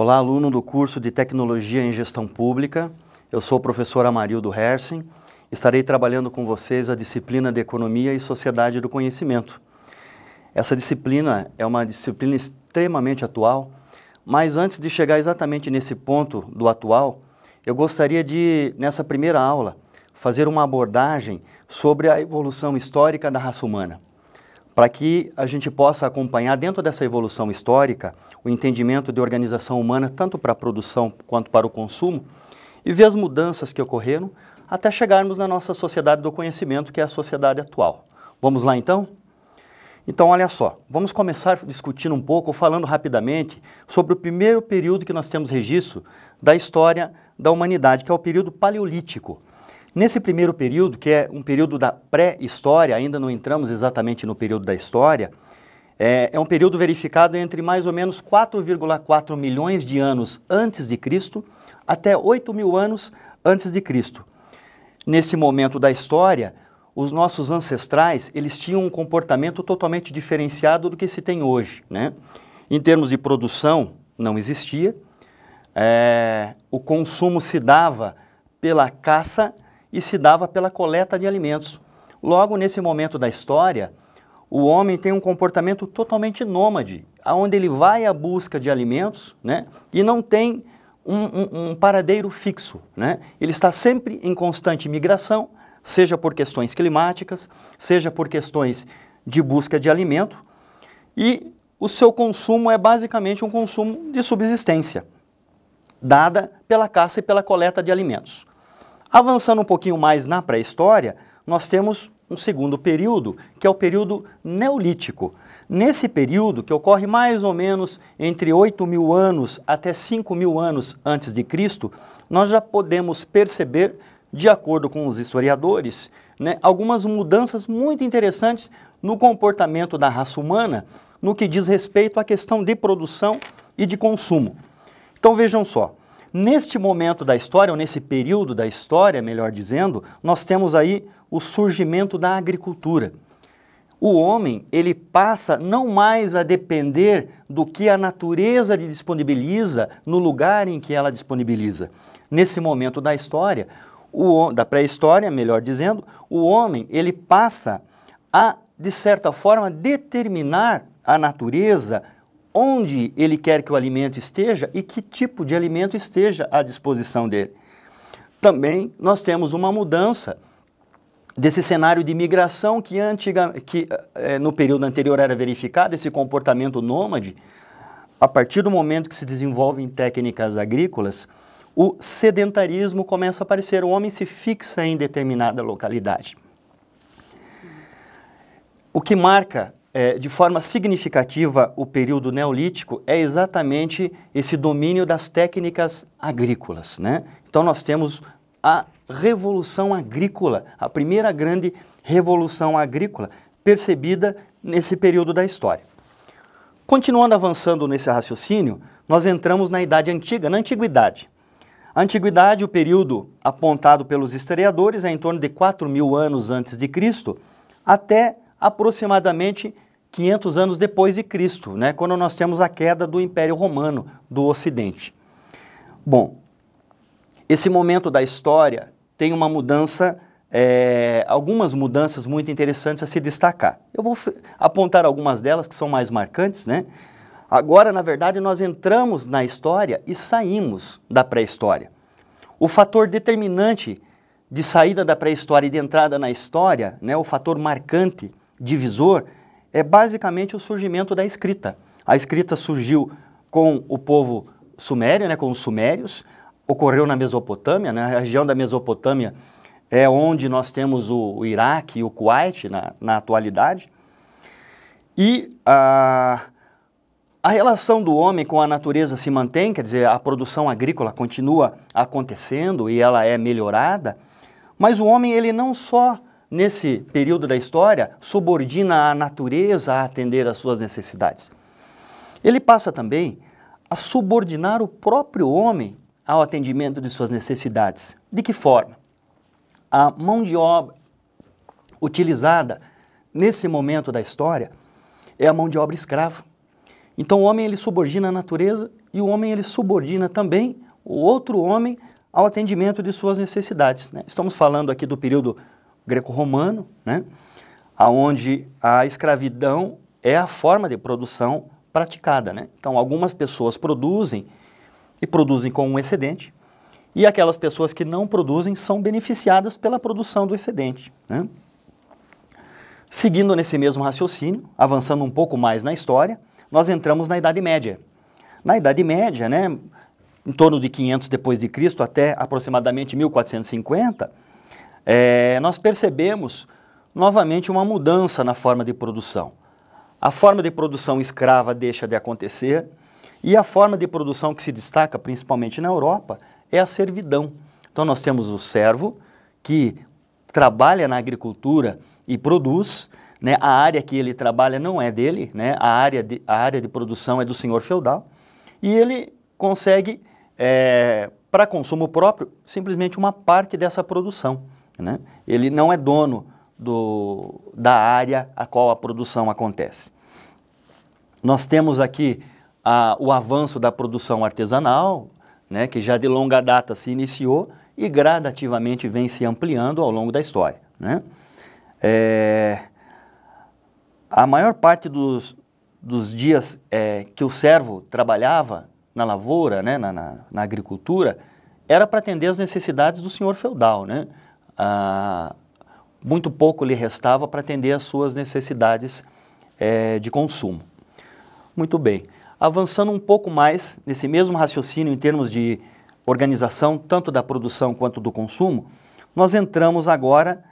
Olá, aluno do curso de Tecnologia em Gestão Pública. Eu sou o professor Amarildo Hersen. Estarei trabalhando com vocês a disciplina de Economia e Sociedade do Conhecimento. Essa disciplina é uma disciplina extremamente atual, mas antes de chegar exatamente nesse ponto do atual, eu gostaria de, nessa primeira aula, fazer uma abordagem sobre a evolução histórica da raça humana para que a gente possa acompanhar, dentro dessa evolução histórica, o entendimento de organização humana, tanto para a produção quanto para o consumo, e ver as mudanças que ocorreram até chegarmos na nossa sociedade do conhecimento, que é a sociedade atual. Vamos lá então? Então, olha só, vamos começar discutindo um pouco, falando rapidamente, sobre o primeiro período que nós temos registro da história da humanidade, que é o período paleolítico. Nesse primeiro período, que é um período da pré-história, ainda não entramos exatamente no período da história, é, é um período verificado entre mais ou menos 4,4 milhões de anos antes de Cristo até 8 mil anos antes de Cristo. Nesse momento da história, os nossos ancestrais eles tinham um comportamento totalmente diferenciado do que se tem hoje. Né? Em termos de produção, não existia. É, o consumo se dava pela caça e se dava pela coleta de alimentos. Logo nesse momento da história, o homem tem um comportamento totalmente nômade, aonde ele vai à busca de alimentos né, e não tem um, um, um paradeiro fixo. Né? Ele está sempre em constante migração, seja por questões climáticas, seja por questões de busca de alimento, e o seu consumo é basicamente um consumo de subsistência, dada pela caça e pela coleta de alimentos. Avançando um pouquinho mais na pré-história, nós temos um segundo período, que é o período neolítico. Nesse período, que ocorre mais ou menos entre 8 mil anos até 5 mil anos antes de Cristo, nós já podemos perceber, de acordo com os historiadores, né, algumas mudanças muito interessantes no comportamento da raça humana no que diz respeito à questão de produção e de consumo. Então vejam só, Neste momento da história, ou nesse período da história, melhor dizendo, nós temos aí o surgimento da agricultura. O homem, ele passa não mais a depender do que a natureza lhe disponibiliza no lugar em que ela disponibiliza. Nesse momento da história, o, da pré-história, melhor dizendo, o homem, ele passa a, de certa forma, determinar a natureza onde ele quer que o alimento esteja e que tipo de alimento esteja à disposição dele. Também nós temos uma mudança desse cenário de migração que, antiga, que é, no período anterior era verificado, esse comportamento nômade, a partir do momento que se desenvolvem técnicas agrícolas, o sedentarismo começa a aparecer, o homem se fixa em determinada localidade. O que marca é, de forma significativa o período neolítico é exatamente esse domínio das técnicas agrícolas. Né? Então nós temos a revolução agrícola, a primeira grande revolução agrícola percebida nesse período da história. Continuando avançando nesse raciocínio, nós entramos na Idade Antiga, na Antiguidade. A Antiguidade, o período apontado pelos historiadores, é em torno de 4 mil anos antes de Cristo até aproximadamente 500 anos depois de Cristo, né, quando nós temos a queda do Império Romano do Ocidente. Bom, esse momento da história tem uma mudança, é, algumas mudanças muito interessantes a se destacar. Eu vou apontar algumas delas que são mais marcantes, né? Agora, na verdade, nós entramos na história e saímos da pré-história. O fator determinante de saída da pré-história e de entrada na história, né, o fator marcante, divisor, é basicamente o surgimento da escrita. A escrita surgiu com o povo sumério, né, com os sumérios, ocorreu na Mesopotâmia, na né, região da Mesopotâmia é onde nós temos o, o Iraque e o Kuwait na, na atualidade. E a, ah, a relação do homem com a natureza se mantém, quer dizer, a produção agrícola continua acontecendo e ela é melhorada, mas o homem ele não só nesse período da história, subordina a natureza a atender às suas necessidades. Ele passa também a subordinar o próprio homem ao atendimento de suas necessidades. De que forma? A mão de obra utilizada nesse momento da história é a mão de obra escrava. Então o homem ele subordina a natureza e o homem ele subordina também o outro homem ao atendimento de suas necessidades. Né? Estamos falando aqui do período greco-romano, né? aonde a escravidão é a forma de produção praticada. Né? Então, algumas pessoas produzem e produzem com um excedente, e aquelas pessoas que não produzem são beneficiadas pela produção do excedente. Né? Seguindo nesse mesmo raciocínio, avançando um pouco mais na história, nós entramos na Idade Média. Na Idade Média, né, em torno de 500 depois de Cristo até aproximadamente 1450, é, nós percebemos novamente uma mudança na forma de produção. A forma de produção escrava deixa de acontecer e a forma de produção que se destaca, principalmente na Europa, é a servidão. Então nós temos o servo que trabalha na agricultura e produz, né? a área que ele trabalha não é dele, né? a, área de, a área de produção é do senhor feudal, e ele consegue, é, para consumo próprio, simplesmente uma parte dessa produção. Né? Ele não é dono do, da área a qual a produção acontece. Nós temos aqui a, o avanço da produção artesanal, né, que já de longa data se iniciou e gradativamente vem se ampliando ao longo da história. Né? É, a maior parte dos, dos dias é, que o servo trabalhava na lavoura, né, na, na, na agricultura, era para atender às necessidades do senhor feudal. Né? ah, muito pouco lhe restava para atender às suas necessidades eh, de consumo. Muito bem. Avançando um pouco mais nesse mesmo raciocínio em termos de organização, tanto da produção quanto do consumo, nós entramos agora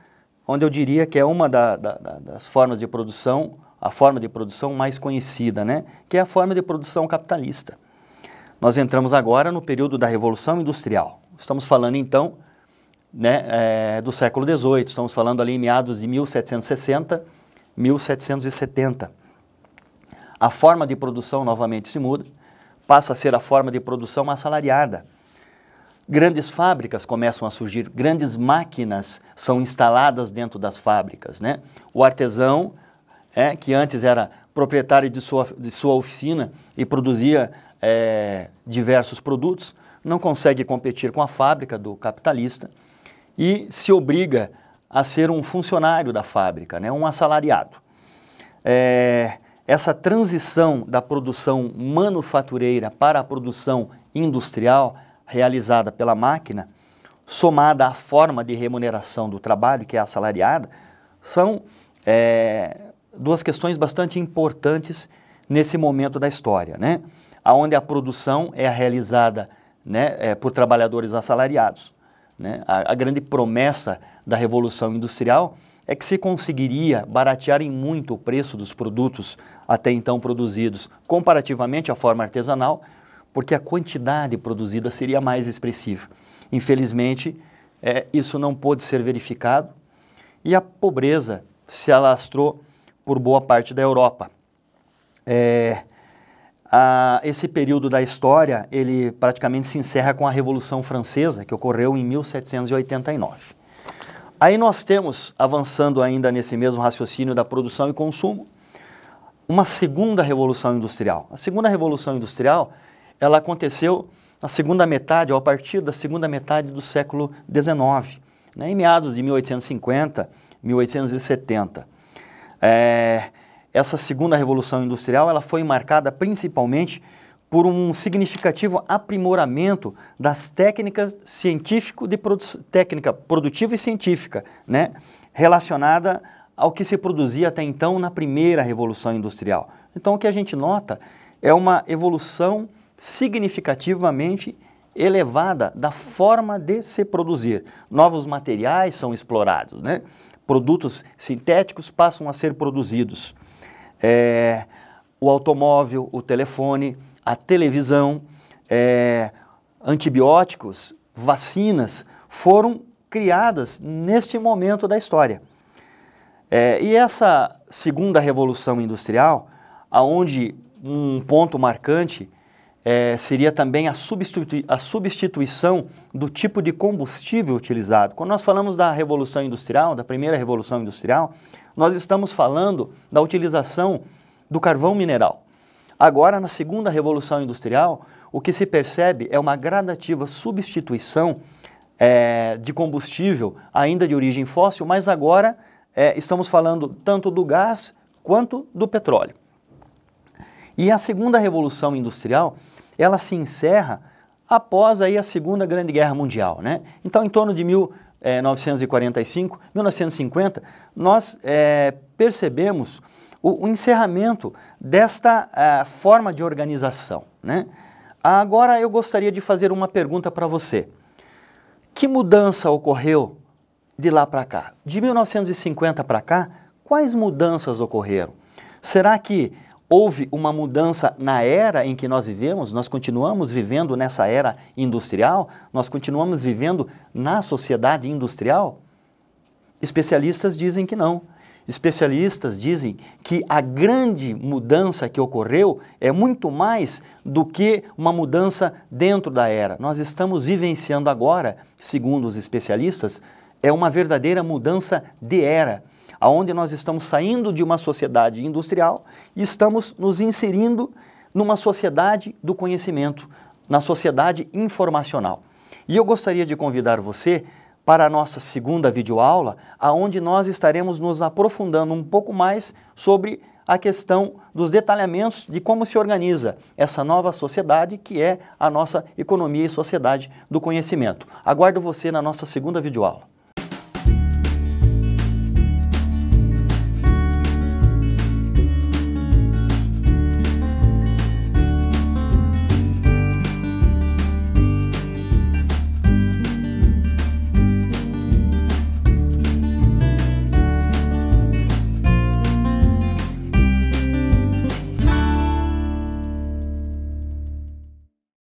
onde eu diria que é uma da, da, das formas de produção, a forma de produção mais conhecida, né? que é a forma de produção capitalista. Nós entramos agora no período da Revolução Industrial. Estamos falando então né, é, do século XVIII, estamos falando ali em meados de 1760, 1770. A forma de produção novamente se muda, passa a ser a forma de produção assalariada. Grandes fábricas começam a surgir, grandes máquinas são instaladas dentro das fábricas. Né? O artesão, é, que antes era proprietário de sua, de sua oficina e produzia é, diversos produtos, não consegue competir com a fábrica do capitalista e se obriga a ser um funcionário da fábrica, né, um assalariado. É, essa transição da produção manufatureira para a produção industrial realizada pela máquina, somada à forma de remuneração do trabalho, que é assalariada, são é, duas questões bastante importantes nesse momento da história, né? Onde a produção é realizada né, é, por trabalhadores assalariados né? A, a grande promessa da Revolução Industrial é que se conseguiria baratear em muito o preço dos produtos até então produzidos, comparativamente à forma artesanal, porque a quantidade produzida seria mais expressiva. Infelizmente, é, isso não pôde ser verificado e a pobreza se alastrou por boa parte da Europa. É, ah, esse período da história, ele praticamente se encerra com a Revolução Francesa, que ocorreu em 1789. Aí nós temos, avançando ainda nesse mesmo raciocínio da produção e consumo, uma segunda revolução industrial. A segunda revolução industrial, ela aconteceu na segunda metade, ou a partir da segunda metade do século XIX, né, em meados de 1850, 1870. É, essa segunda revolução industrial ela foi marcada principalmente por um significativo aprimoramento das técnicas científico de produ técnica produtiva e científica, né, relacionada ao que se produzia até então na primeira revolução industrial. Então o que a gente nota é uma evolução significativamente elevada da forma de se produzir. Novos materiais são explorados, né? Produtos sintéticos passam a ser produzidos é, o automóvel, o telefone, a televisão, é, antibióticos, vacinas, foram criadas neste momento da história. É, e essa segunda revolução industrial, aonde um ponto marcante é, seria também a, substitui a, substituição do tipo de combustível utilizado. Quando nós falamos da revolução industrial, da primeira revolução industrial, nós estamos falando da utilização do carvão mineral. Agora, na segunda revolução industrial, o que se percebe é uma gradativa substituição é, de combustível, ainda de origem fóssil, mas agora é, estamos falando tanto do gás quanto do petróleo. E a segunda revolução industrial, ela se encerra após aí a Segunda Grande Guerra Mundial, né? Então, em torno de mil, é, 945, 1950, nós é, percebemos o, o, encerramento desta a, é, forma de organização. Né? Agora eu gostaria de fazer uma pergunta para você. Que mudança ocorreu de lá para cá? De 1950 para cá, quais mudanças ocorreram? Será que houve uma mudança na era em que nós vivemos, nós continuamos vivendo nessa era industrial, nós continuamos vivendo na sociedade industrial? Especialistas dizem que não. Especialistas dizem que a grande mudança que ocorreu é muito mais do que uma mudança dentro da era. Nós estamos vivenciando agora, segundo os especialistas, é uma verdadeira mudança de era aonde nós estamos saindo de uma sociedade industrial e estamos nos inserindo numa sociedade do conhecimento, na sociedade informacional. E eu gostaria de convidar você para a nossa segunda videoaula, aonde nós estaremos nos aprofundando um pouco mais sobre a questão dos detalhamentos de como se organiza essa nova sociedade que é a nossa economia e sociedade do conhecimento. Aguardo você na nossa segunda videoaula.